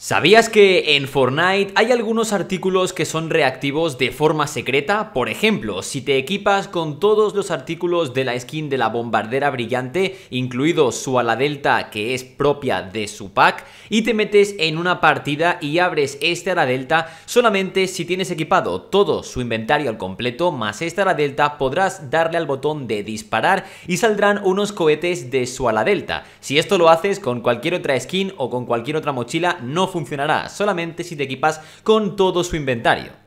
¿Sabías que en Fortnite hay algunos artículos que son reactivos de forma secreta? Por ejemplo, si te equipas con todos los artículos de la skin de la bombardera brillante, incluido su ala delta que es propia de su pack, y te metes en una partida y abres este ala delta, solamente si tienes equipado todo su inventario al completo más esta ala delta podrás darle al botón de disparar y saldrán unos cohetes de su ala delta. Si esto lo haces con cualquier otra skin o con cualquier otra mochila, no funcionará, solamente si te equipas con todo su inventario.